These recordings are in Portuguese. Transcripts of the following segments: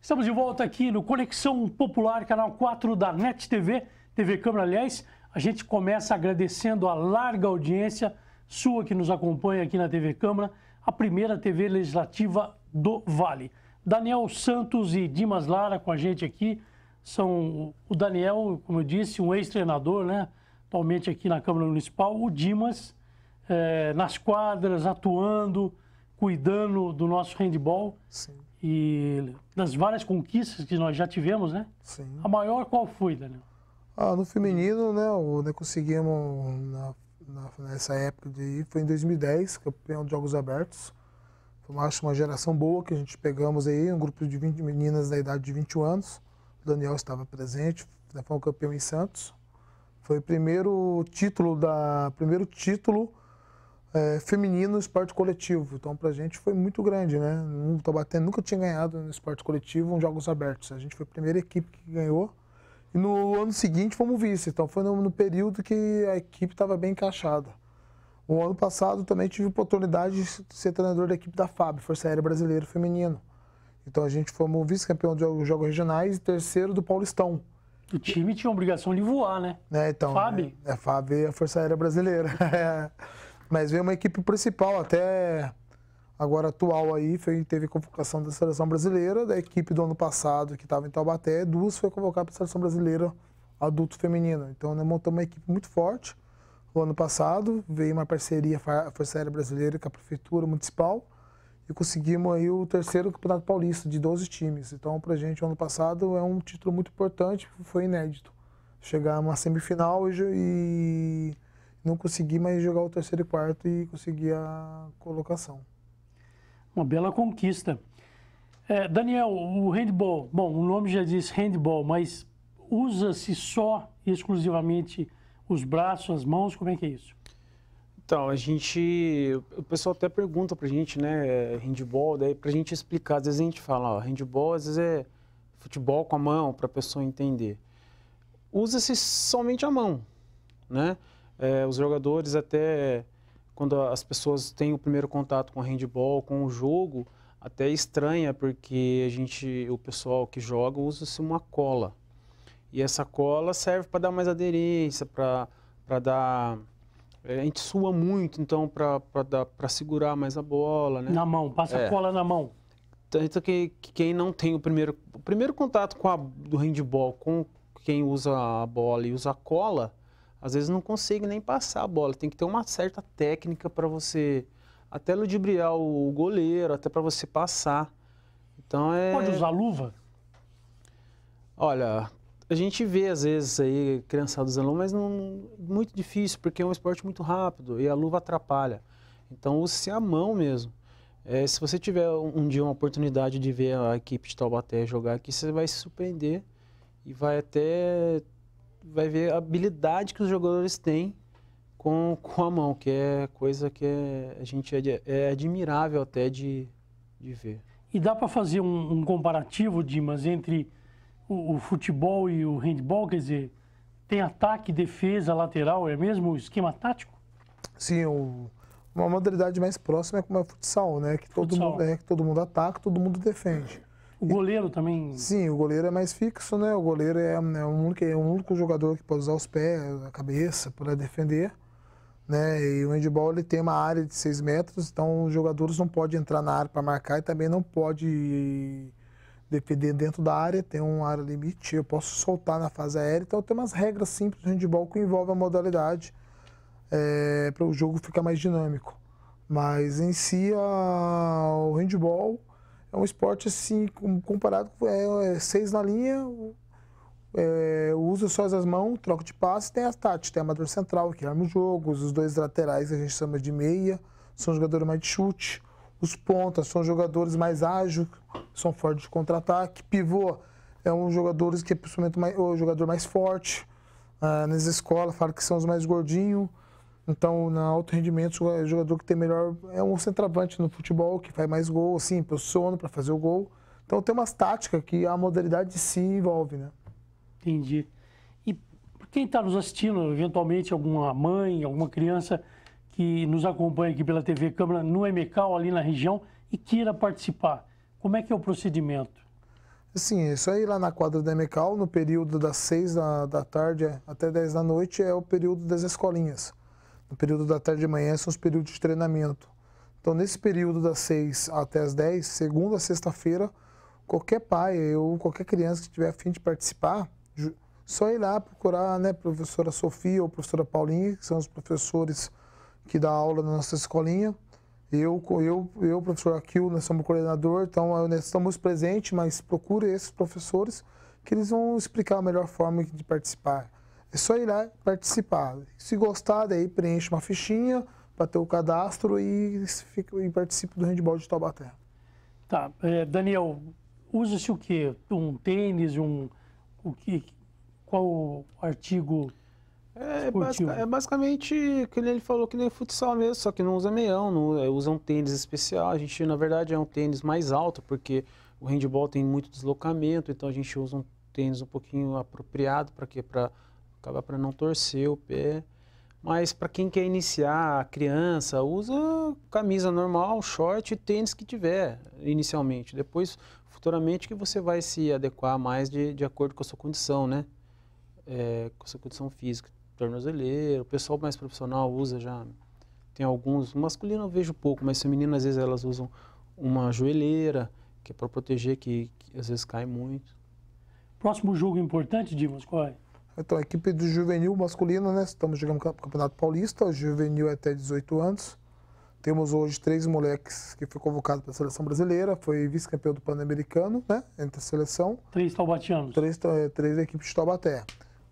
Estamos de volta aqui no Conexão Popular, canal 4 da NET TV, TV Câmara, aliás. A gente começa agradecendo a larga audiência sua que nos acompanha aqui na TV Câmara, a primeira TV legislativa do Vale. Daniel Santos e Dimas Lara com a gente aqui. São o Daniel, como eu disse, um ex-treinador, né? Atualmente aqui na Câmara Municipal. O Dimas é, nas quadras, atuando, cuidando do nosso handball Sim. e das várias conquistas que nós já tivemos, né? Sim. A maior qual foi, Daniel? Ah, no feminino, né, o, né conseguimos na, na, nessa época de foi em 2010, campeão de Jogos Abertos. Foi uma, acho uma geração boa que a gente pegamos aí, um grupo de 20 meninas da idade de 21 anos. O Daniel estava presente, né, foi um campeão em Santos. Foi o primeiro título da primeiro título é, feminino esporte coletivo. Então, para a gente foi muito grande, né? O batendo nunca tinha ganhado no esporte coletivo um Jogos Abertos. A gente foi a primeira equipe que ganhou. E no ano seguinte fomos vice. Então, foi no, no período que a equipe estava bem encaixada. O ano passado também tive oportunidade de ser treinador da equipe da FAB, Força Aérea Brasileira Feminino. Então a gente fomos vice-campeão de jogos regionais e terceiro do Paulistão. O time tinha a obrigação de voar, né? É, então. FAB? É, é FAB e a Força Aérea Brasileira. É. Mas veio uma equipe principal até agora atual aí, foi, teve convocação da seleção brasileira, da equipe do ano passado que estava em Taubaté, duas foi convocada para a seleção brasileira adulto feminina. Então né, montamos uma equipe muito forte. O ano passado veio uma parceria Força Aérea Brasileira com a prefeitura municipal e conseguimos aí o terceiro campeonato paulista de 12 times. Então para a gente o ano passado é um título muito importante, foi inédito. Chegar a uma semifinal e não consegui mais jogar o terceiro e quarto e conseguir a colocação. Uma bela conquista. É, Daniel, o handball, bom, o nome já diz handball, mas usa-se só e exclusivamente os braços, as mãos, como é que é isso? Então, a gente, o pessoal até pergunta pra gente, né, handball, daí pra gente explicar, às vezes a gente fala, ó, handball às vezes é futebol com a mão, pra pessoa entender. Usa-se somente a mão, né? é, os jogadores até quando as pessoas têm o primeiro contato com o handball, com o jogo, até estranha porque a gente, o pessoal que joga usa-se uma cola. E essa cola serve para dar mais aderência, para dar é, a gente sua muito, então, para segurar mais a bola, né? Na mão, passa é. a cola na mão. Tanto que, que quem não tem o primeiro, o primeiro contato com a, do handball, com quem usa a bola e usa a cola, às vezes não consegue nem passar a bola. Tem que ter uma certa técnica para você até ludibriar o goleiro, até para você passar. Então é. Pode usar luva? Olha, a gente vê às vezes aí criançada usando luva, mas não muito difícil porque é um esporte muito rápido e a luva atrapalha. Então use a mão mesmo. É, se você tiver um, um dia uma oportunidade de ver a equipe de Taubaté jogar aqui, você vai se surpreender e vai até vai ver a habilidade que os jogadores têm com, com a mão, que é coisa que é, a gente é, é admirável até de, de ver. E dá para fazer um, um, comparativo, Dimas, entre o, o, futebol e o handball? Quer dizer, tem ataque, defesa, lateral, é mesmo o esquema tático? Sim, o, uma modalidade mais próxima é como é o futsal, né? Que, futsal. Todo mundo, é, que todo mundo ataca, todo mundo defende. O goleiro também. Sim, o goleiro é mais fixo, né? O goleiro é, é, o, único, é o único jogador que pode usar os pés, a cabeça, para defender. Né? E o handball ele tem uma área de 6 metros, então os jogadores não podem entrar na área para marcar e também não pode defender dentro da área, tem uma área limite, eu posso soltar na fase aérea, então tem umas regras simples de handball que envolvem a modalidade é, para o jogo ficar mais dinâmico. Mas em si a, o handball é um esporte assim, comparado com é, é, seis na linha, é, uso só as mãos, troca de passe, tem a tática, tem a amador central, que arma o jogo, os dois laterais que a gente chama de meia, são jogadores mais de chute, os pontas são jogadores mais ágeis, são fortes de contra-ataque, pivô é um jogador que é mais, o jogador mais forte, ah, nas escolas falam que são os mais gordinhos, então, na alto rendimento, o jogador que tem melhor é um centroavante no futebol, que faz mais gol, assim, posiciona para fazer o gol. Então, tem umas táticas que a modalidade de si envolve, né? Entendi. E quem está nos assistindo, eventualmente alguma mãe, alguma criança que nos acompanha aqui pela TV Câmara no MECAL ali na região, e queira participar, como é que é o procedimento? Sim, é isso aí lá na quadra da MECAL no período das 6 da, da tarde até 10 da noite, é o período das escolinhas. No período da tarde e manhã são os períodos de treinamento. Então, nesse período das 6 até as 10, segunda a sexta-feira, qualquer pai ou qualquer criança que tiver a fim de participar, só ir lá procurar né, a professora Sofia ou professora Paulinha, que são os professores que dão aula na nossa escolinha. Eu, eu, eu professor Aquil, nós somos coordenador, então nós estamos presentes, mas procure esses professores que eles vão explicar a melhor forma de participar. É só ir lá participar. Se gostar, daí preenche uma fichinha para ter o cadastro e, fica, e participa do handball de Taubaté. Tá. É, Daniel, usa-se o quê? Um tênis, um... O que, qual o artigo é, basic, é, basicamente que ele falou que nem futsal mesmo, só que não usa meião, não, é, usa um tênis especial. A gente, na verdade, é um tênis mais alto, porque o handball tem muito deslocamento, então a gente usa um tênis um pouquinho apropriado para quê? Para acaba para não torcer o pé. Mas para quem quer iniciar, a criança, usa camisa normal, short e tênis que tiver inicialmente. Depois, futuramente, que você vai se adequar mais de, de acordo com a sua condição, né? É, com a sua condição física. Tornozeleira, o pessoal mais profissional usa já. Tem alguns, masculino eu vejo pouco, mas feminino às vezes elas usam uma joelheira, que é para proteger, que, que, às vezes cai muito. Próximo jogo importante, Dimas, qual é? Então, a equipe do juvenil masculino, né? Estamos jogando Campeonato Paulista, o juvenil é até 18 anos. Temos hoje três moleques que foi convocado para a seleção brasileira, foi vice-campeão do Pan-Americano, né? Entre a seleção. Três taubatianos. Três, três equipes de Taubaté.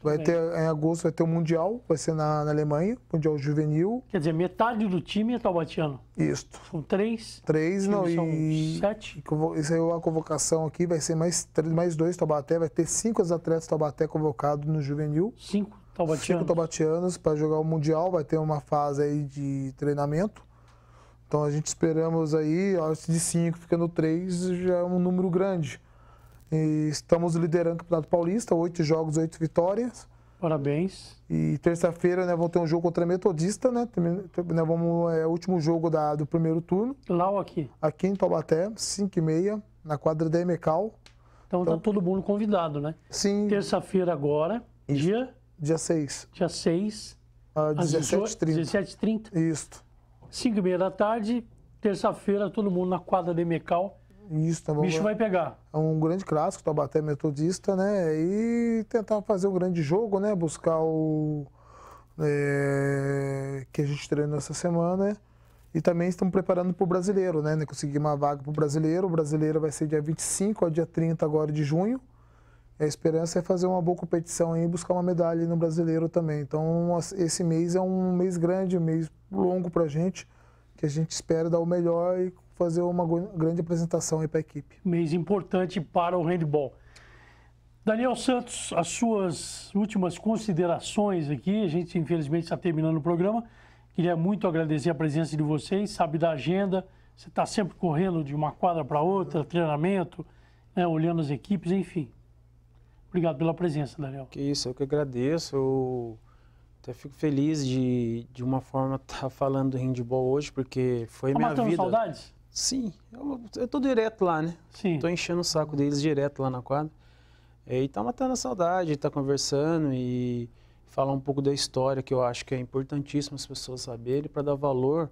Vai ter, em agosto vai ter o Mundial, vai ser na, na Alemanha, Mundial Juvenil. Quer dizer, metade do time é taubatiano. Isso. São três. Três, não, e... sete. aí é a convocação aqui, vai ser mais, três, mais dois Taubaté, vai ter cinco atletas Taubaté convocados no Juvenil. Cinco Taubatianos. Cinco Taubatianos para jogar o Mundial, vai ter uma fase aí de treinamento. Então a gente esperamos aí, ó, de cinco ficando três, já é um número grande. E estamos liderando o Campeonato Paulista, oito jogos, oito vitórias. Parabéns. E terça-feira, né, vamos ter um jogo contra a Metodista, né, né? vamos, é o último jogo da, do primeiro turno. Lá ou aqui? Aqui em Taubaté, 5 h 30 na quadra da Emecal. Então, tá então tá todo mundo convidado, né? Sim. Terça-feira agora, Isso. dia? Dia 6. Dia 6. Ah, 17h30. 17h30. Isso. 5 h 30 da tarde, terça-feira, todo mundo na quadra da Emecal isso, Taubaté. Bicho vai pegar. É um grande clássico, Taubaté metodista, né? E tentar fazer um grande jogo, né? Buscar o. É, que a gente treinou essa semana, né? E também estamos preparando para o brasileiro, né? Conseguir uma vaga para o brasileiro. O brasileiro vai ser dia 25 ao dia 30 agora de junho. A esperança é fazer uma boa competição e buscar uma medalha no brasileiro também. Então, esse mês é um mês grande, um mês longo para a gente, que a gente espera dar o melhor e fazer uma grande apresentação para a equipe. Mês importante para o handball. Daniel Santos, as suas últimas considerações aqui. A gente, infelizmente, está terminando o programa. Queria muito agradecer a presença de vocês, sabe da agenda. Você está sempre correndo de uma quadra para outra, treinamento, né, olhando as equipes, enfim. Obrigado pela presença, Daniel. Que isso, eu que agradeço. Eu até fico feliz de, de uma forma, estar tá falando do handball hoje, porque foi tá minha vida. matando saudades? Sim, eu, eu tô direto lá, né? Sim. Tô enchendo o saco deles direto lá na quadra. É, e tá matando a saudade, tá conversando e falar um pouco da história, que eu acho que é importantíssimo as pessoas saberem, para dar valor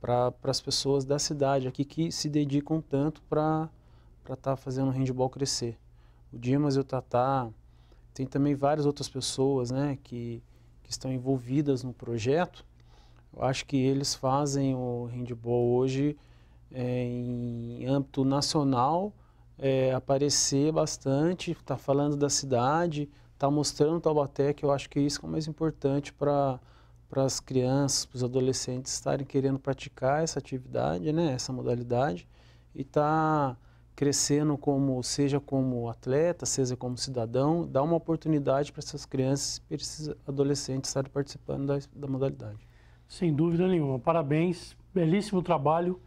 para as pessoas da cidade aqui que se dedicam tanto para estar tá fazendo o handball crescer. O Dimas e o Tatá, tem também várias outras pessoas né, que, que estão envolvidas no projeto. Eu acho que eles fazem o handball hoje é, em âmbito nacional é, aparecer bastante, está falando da cidade, está mostrando Taubaté, que eu acho que isso é o mais importante para para as crianças, para os adolescentes estarem querendo praticar essa atividade, né, essa modalidade, e tá crescendo como seja como atleta, seja como cidadão, dá uma oportunidade para essas crianças, para esses adolescentes estarem participando da, da modalidade. Sem dúvida nenhuma. Parabéns, belíssimo trabalho.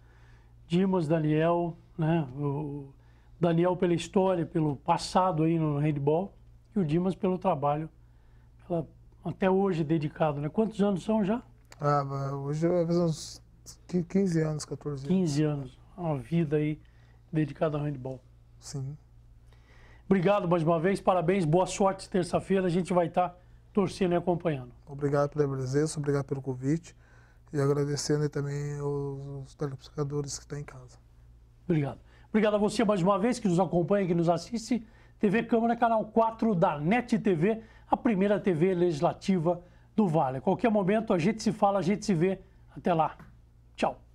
Dimas, Daniel, né? O Daniel pela história, pelo passado aí no handball e o Dimas pelo trabalho, pela, até hoje dedicado, né? Quantos anos são já? Ah, hoje é uns 15 anos, 14 anos. 15 anos, uma vida aí dedicada ao handball. Sim. Obrigado mais uma vez, parabéns, boa sorte terça-feira, a gente vai estar tá torcendo e acompanhando. Obrigado pela presença, obrigado pelo convite e agradecendo também os, os telepsicadores que estão tá em casa. Obrigado. Obrigado a você mais uma vez que nos acompanha, que nos assiste. TV Câmara, canal 4 da NET TV, a primeira TV legislativa do Vale. A qualquer momento a gente se fala, a gente se vê. Até lá. Tchau.